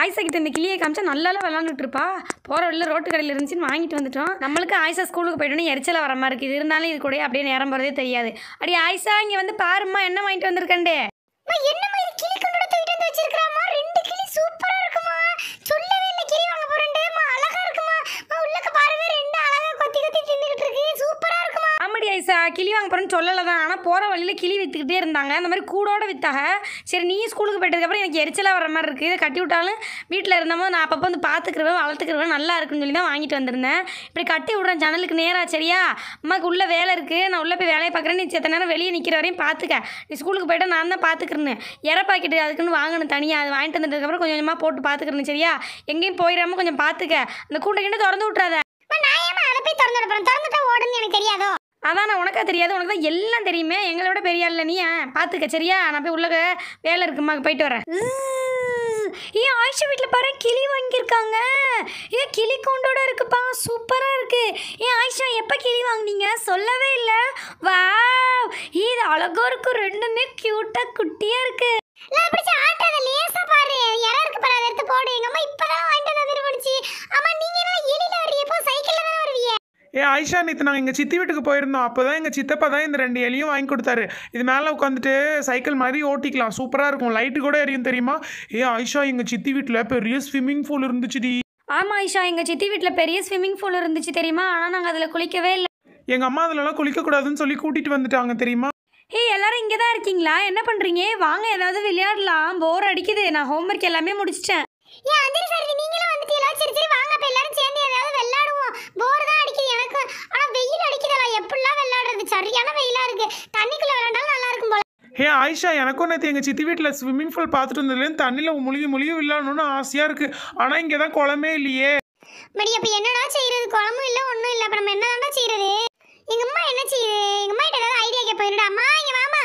ஆயிசா கிட்ட இந்த கிளியை காமிச்சா நல்லா விளாண்டுட்டு இருப்பா போகிற வழியில் ரோட்டு கடையில் இருந்துச்சுன்னு வாங்கிட்டு வந்துட்டோம் நம்மளுக்கு ஆயிசா ஸ்கூலுக்கு போயிட்டோன்னு எரிச்சல வர மாதிரி இருக்குது இருந்தாலும் இது கூட அப்படியே நேரம் போகிறதே தெரியாது அடி ஆயிஷா இங்கே வந்து பாருமா என்ன வாங்கிட்டு வந்திருக்கண்டே என்ன கிளி வாங்க போகிறேன்னு சொல்லலை தான் ஆனால் போகிற வழியில் கிளி விற்றுக்கிட்டே இருந்தாங்க அந்த மாதிரி கூடோடு விற்றாக சரி நீ ஸ்கூலுக்கு போயிட்டதுக்கப்புறம் எனக்கு எரிச்சலாக வர மாதிரி இருக்குது இதை கட்டி விட்டாலும் வீட்டில் இருந்தபோது நான் அப்பப்போ வந்து பார்த்துக்கிறவேன் வளர்த்துக்கிறவன் நல்லா இருக்குன்னு சொல்லி தான் வாங்கிட்டு வந்திருந்தேன் இப்படி கட்டி விட்றேன் ஜன்னலுக்கு நேராக சரியா அம்மாவுக்கு உள்ளே வேலை இருக்குது நான் உள்ளே போய் வேலையை பார்க்குறேன் நீ செத்த நேரம் வெளியே நிற்கிற வரையும் பார்த்துக்க நீ ஸ்கூலுக்கு போயிட்டா நான் தான் பார்த்துக்கிறேன்னு இற பாக்கெட்டு அதுக்குன்னு வாங்கணும் தனியாக அது வாங்கிட்டு வந்ததுக்கப்புறம் கொஞ்சம் கொஞ்சமாக போட்டு பார்த்துக்கிறேன் சரியா எங்கேயும் போயிடாமல் கொஞ்சம் பார்த்துக்க அந்த கூண்டை கிட்ட திறந்து விட்றாத நான் ஏமா திறந்து விடுறேன் ஓடு அதான் நான் உனக்கா தெரியாது உனக்கு தான் எல்லாம் தெரியுமே எங்களை விட பெரிய ஆள் நீ பார்த்துக்க சரியா நான் போய் உள்ள வேலை இருக்குமா போயிட்டு வரேன் ஏன் ஆயிஷா வீட்டில் பாரு கிளி வாங்கியிருக்காங்க ஏன் கிளி கொண்டோட இருக்குப்பா சூப்பராக இருக்குது ஏன் ஆயிஷா எப்போ கிளி வாங்கினீங்க சொல்லவே இல்லை வா இது அழகோ இருக்கும் ரெண்டுமே க்யூட்டாக குட்டியாக இருக்குது ஆயிஷா நேற்று நாங்கள் எங்கள் சித்தி வீட்டுக்கு போயிருந்தோம் அப்போ தான் எங்கள் சித்தப்பா தான் இந்த ரெண்டு எலியும் வாங்கி கொடுத்தாரு இது மேலே உட்காந்துட்டு சைக்கிள் மாதிரி ஓட்டிக்கலாம் சூப்பராக இருக்கும் லைட்டு கூட எரியும் தெரியுமா ஏ ஆயிஷா எங்கள் சித்தி வீட்டில் பெரிய ஸ்விம்மிங் பூல் இருந்துச்சுடி ஆமாம் ஐஷா எங்கள் சித்தி வீட்டில் பெரிய ஸ்விம்மிங் பூல் இருந்துச்சு தெரியுமா ஆனால் நாங்கள் அதில் குளிக்கவே இல்லை எங்கள் அம்மா அதிலலாம் குளிக்கக்கூடாதுன்னு சொல்லி கூட்டிகிட்டு வந்துட்டாங்க தெரியுமா ஹே எல்லாரும் இங்கே தான் இருக்கீங்களா என்ன பண்ணுறீங்க வாங்க ஏதாவது விளையாடலாம் போர் அடிக்குது நான் ஹோம்ஒர்க் எல்லாமே முடிச்சிட்டேன் ஹே ஆயிஷா எனக்கும் நேற்று எங்கள் சித்தி வீட்டில் ஸ்விம்மிங் ஃபூல் பார்த்துட்டு வந்ததுலேருந்து தண்ணியில் முழுகி முழுகி விளாடணும்னு ஆசையாக இருக்குது ஆனால் இங்கே தான் குளமே இல்லையே மடி அப்போ என்னடா செய்யறது குளமும் இல்லை ஒன்றும் இல்லை அப்புறம் என்ன தான் செய்யறது எங்கள் அம்மா என்ன செய்யுது எங்கள் அம்மா கிட்ட ஏதாவது ஐடியா கேட்போம் என்னடா அம்மா இங்கே வாமா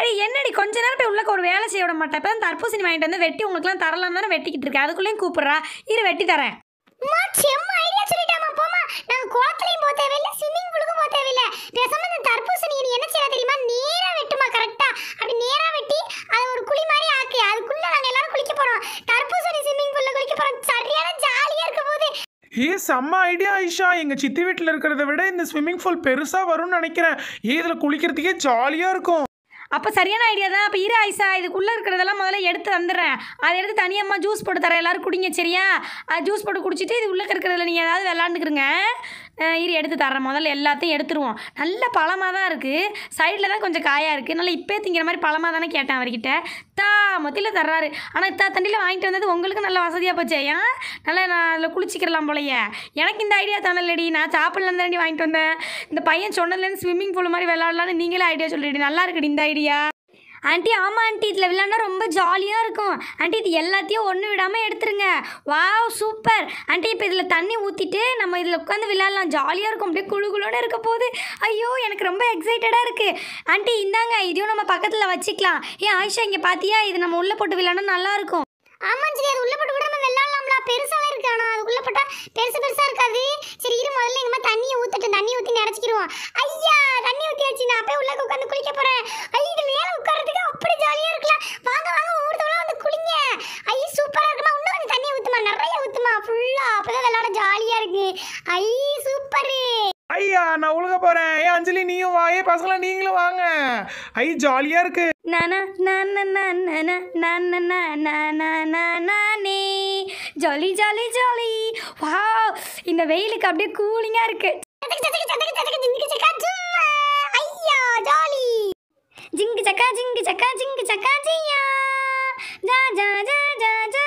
அடி என்னடி கொஞ்ச நேரம் போய் உள்ளக்க ஒரு வேலை செய்ய விட மாட்டேன் இப்போ தான் தர்பூசணி வாங்கிட்டு வந்து வெட்டி உங்களுக்குலாம் தரலாம் தானே வெட்டிக்கிட்டு இருக்கேன் அதுக்குள்ளேயும் கூப்பிட்றா இரு வெட்டி தரேன் அம்மா செம்ம ஐடியா சொல்லிட்டாமா போமா நாங்கள் குளத்துலையும் போக தேவையில்லை ஸ்விம்மிங் செம்ம ஐடியா ஐஷா எங்கள் சித்தி வீட்டில் இருக்கிறத விட இந்த ஸ்விம்மிங் பூல் பெருசாக வரும்னு நினைக்கிறேன் ஏ இதில் குளிக்கிறதுக்கே ஜாலியாக இருக்கும் அப்போ சரியான ஐடியா தான் அப்ப இரு ஐசா இதுக்குள்ளே இருக்கிறதெல்லாம் முதல்ல எடுத்து வந்துடுறேன் அதை எடுத்து தனியம்மா ஜூஸ் போட்டு தரேன் எல்லாரும் குடிங்க சரியா அது ஜூஸ் போட்டு குடிச்சிட்டு இது உள்ளே இருக்கிறதுல நீங்கள் ஏதாவது விளாண்டுக்குருங்க இரு எடுத்து தரேன் முதல்ல எல்லாத்தையும் எடுத்துருவோம் நல்ல பழமாக தான் இருக்குது சைடில் தான் கொஞ்சம் காயாக இருக்குது நல்லா இப்போ திங்கிற மாதிரி பழமாக தானே கேட்டேன் அவர்கிட்ட தா மத்தியில் தர்றாரு ஆனால் இத்தா தண்டியில் வாங்கிட்டு வந்தது உங்களுக்கு நல்ல வசதியாக போச்சு ஏன் நல்லா நான் அதில் குளிச்சிக்கிறலாம் போலையே எனக்கு இந்த ஐடியா தானே நான் சாப்பிட்லேருந்து தாண்டி வாங்கிட்டு வந்தேன் இந்த பையன் சொன்னதுலேருந்து ஸ்விம்மிங் பூல் மாதிரி விளாட்லான்னு நீங்களே ஐடியா சொல்லிடுறீங்க நல்லா இருக்குடி இந்த ஐடியா ஆண்டி ஆமாம் ஆண்டி இதில் விளையாண்டா ரொம்ப ஜாலியாக இருக்கும் ஆண்டி இது எல்லாத்தையும் ஒன்று விடாமல் எடுத்துருங்க வா சூப்பர் ஆண்டி இப்போ இதில் தண்ணி ஊற்றிட்டு நம்ம இதில் உட்காந்து விளையாடலாம் ஜாலியாக இருக்கும் அப்படியே குழு குழுன்னு இருக்க போது ஐயோ எனக்கு ரொம்ப எக்ஸைட்டடாக இருக்குது ஆண்டி இந்தாங்க இதையும் நம்ம பக்கத்தில் வச்சுக்கலாம் ஏ ஆயிஷா இங்கே பார்த்தியா இது நம்ம உள்ளே போட்டு விளையாண்டா நல்லாயிருக்கும் ஆமாம் சரி அது உள்ளே போட்டு கூட நம்ம விளையாடலாம்ல பெருசாக இருக்கு ஆனால் அதுக்குள்ளே போட்டால் பெருசு பெருசாக இருக்காது சரி இரு முதல்ல எங்கம்மா தண்ணியை ஊற்றிட்டு தண்ணி ஊற்றி நினச்சிக்கிடுவோம் ஐயா தண்ணி ஊற்றியாச்சு நான் அப்போ உள்ளே உட்காந்து குளிக்க போகிறேன் ஐயா நான் உழுக போறேன் ஏ அஞ்சலி நீயும் வா ஏ பசங்களா நீங்களும் வாங்க ஐ ஜாலியா இருக்கு ஜாலி ஜாலி ஜாலி வா இந்த வெயிலுக்கு அப்படியே கூலிங்கா இருக்கு ஜிங்கு சக்கா ஜிங்கு சக்கா ஜிங்கு சக்கா ஜியா ஜா ஜா ஜா ஜா ஜா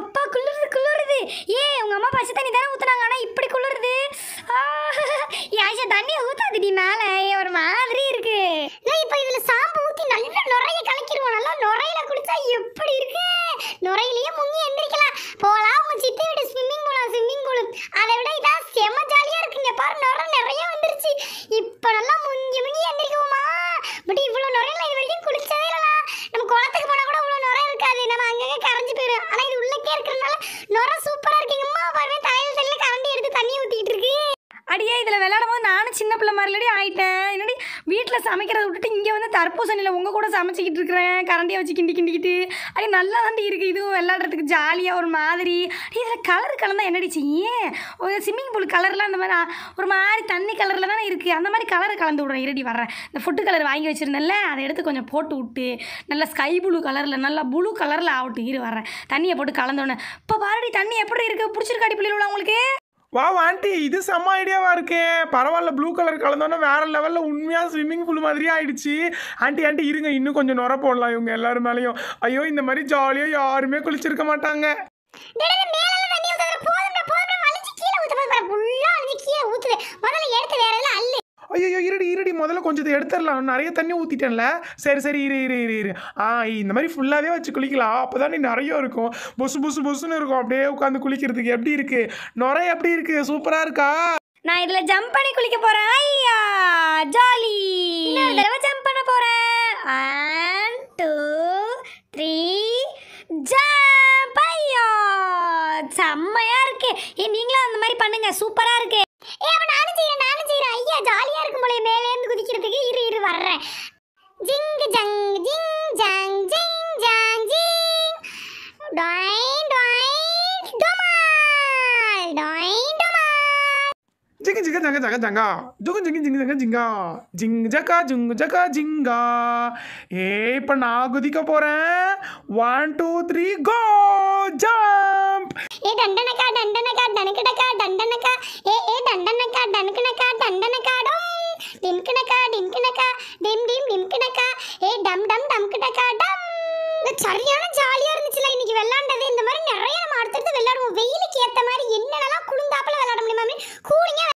அப்பா குளிருது குளிருது ஏ உங்க அம்மா பசி தண்ணி தானே ஊத்துனாங்க ஆனா இப்படி நுரையிலேயே முங்கி எந்திரிக்கலாம் போகலாம் உங்க சித்தி வீடு ஸ்விம்மிங் பூலாம் ஸ்விம்மிங் பூல் அதை விட இதான் செம ஜாலியாக இருக்குங்க பாரு நுரை நிறைய வந்துருச்சு இப்போ நல்லா முங்கி முங்கி எந்திரிக்குவோமா பட் இவ்வளோ நுரையில் இது வரைக்கும் குளிச்சதே இல்லைலாம் நம்ம குளத்துக்கு போனால் கூட இவ்வளோ நுரை இருக்காது நம்ம அங்கங்கே கரைஞ்சி போயிடும் ஆனால் இது உள்ளக்கே இருக்கிறனால நுரை சூப்பராக இருக்குங்கம்மா பாருங்க தலையில் தலையில் கரண்டி எடுத்து தண்ணி ஊற்றிக்கிட்டு இருக்கு அடியே இதில் விளையாடும் போது நானும் சின்ன பிள்ளை மாதிரிலடி ஆயிட்டேன் வீட்டில் சமைக்கிறத விட்டுட்டு இங்கே வந்து தர்பூசணியில் உங்கள் கூட சமைச்சிக்கிட்டு இருக்கிறேன் கரண்டியை வச்சு கிண்டி கிண்டிக்கிட்டு அது நல்லா தாண்டி இருக்குது இதுவும் விளாட்றதுக்கு ஜாலியாக ஒரு மாதிரி இதில் கலர் கலந்தால் என்னடிச்சு ஏன் ஒரு ஸ்விம்மிங் பூல் கலர்லாம் அந்த மாதிரி ஒரு மாதிரி தண்ணி கலரில் தானே இருக்குது அந்த மாதிரி கலர் கலந்து விட்றேன் இரடி வர்றேன் இந்த ஃபுட்டு கலர் வாங்கி வச்சுருந்தேன்ல அதை எடுத்து கொஞ்சம் போட்டு விட்டு நல்லா ஸ்கை ப்ளூ கலரில் நல்லா ப்ளூ கலரில் ஆகட்டும் இரு வர்றேன் தண்ணியை போட்டு கலந்தோடனே இப்போ பாரடி தண்ணி எப்படி இருக்குது பிடிச்சிருக்காடி பிள்ளைகளோட உங்களுக்கு வா ஆண்டி இது செம்ம ஐடியாவாக இருக்கே பரவாயில்ல ப்ளூ கலர் கலந்தோன்னா வேற லெவலில் உண்மையாக ஸ்விம்மிங் பூல் மாதிரி ஆயிடுச்சு ஆண்டி ஆண்டி இருங்க இன்னும் கொஞ்சம் நுர போடலாம் இவங்க எல்லாரும் மேலேயும் ஐயோ இந்த மாதிரி ஜாலியாக யாருமே குளிச்சிருக்க மாட்டாங்க முதல்ல கொஞ்சம் எடுத்துடலாம் நிறைய தண்ணி ஊற்றிட்டேன்ல சரி சரி இரு இரு இரு இரு ஆ இந்த மாதிரி ஃபுல்லாகவே வச்சு குளிக்கலாம் அப்போ தான் நீ நிறைய இருக்கும் பொசு பொசு பொசுன்னு இருக்கும் அப்படியே உட்காந்து குளிக்கிறதுக்கு எப்படி இருக்குது நுரை எப்படி இருக்குது சூப்பராக இருக்கா நான் இதில் ஜம்ப் பண்ணி குளிக்க போகிறேன் ஐயா ஜாலி இன்னொரு தடவை ஜம்ப் பண்ண போகிறேன் ஒன் டூ த்ரீ ஜம்ப் ஐயா செம்மையாக இருக்கு ஏ நீங்களும் அந்த மாதிரி பண்ணுங்கள் சூப்பராக இருக்கு ஏ அப்ப நானும் செய்யறேன் நானும் செய்யறேன் ஐயா ஜாலியா இருக்கும் போல மேலே குதிக்கிறதுக்கு இரு இரு வர்றேன் ஜிங் ஜங் ஜிங் ஜங் ஜிங் ஜாங் ஜிங் ஜங்க ஜக ஜங்கா ஜுங்கு ஜிங்கு ஜிங்கு ஜங்க ஜிங்கா ஜிங் ஜக்கா ஜுங்கு ஜக்கா ஜிங்கா ஏ இப்போ நான் குதிக்க போகிறேன் one two three go jump ஏ டண்டனக்கா டண்டனக்கா டனக்கடக்கா டண்டனக்கா ஏ ஏ டண்டனக்கா டனக்கனக்கா டண்டனக்கா டம் டிம்கனக்கா டிம்கனக்கா டிம் டிம் டிம்கனக்கா ஏ டம் டம் டம்கனக்கா டம் சரியான ஜாலியாக இருந்துச்சுல இன்னைக்கு விளாண்டது இந்த மாதிரி நிறைய நம்ம அடுத்தடுத்து விளாடுவோம் வெயிலுக்கு ஏற்ற மாதிரி என்னென்னலாம் குளிர்ந்தாப்பில் விளாட முடியுமா கூலிங்காக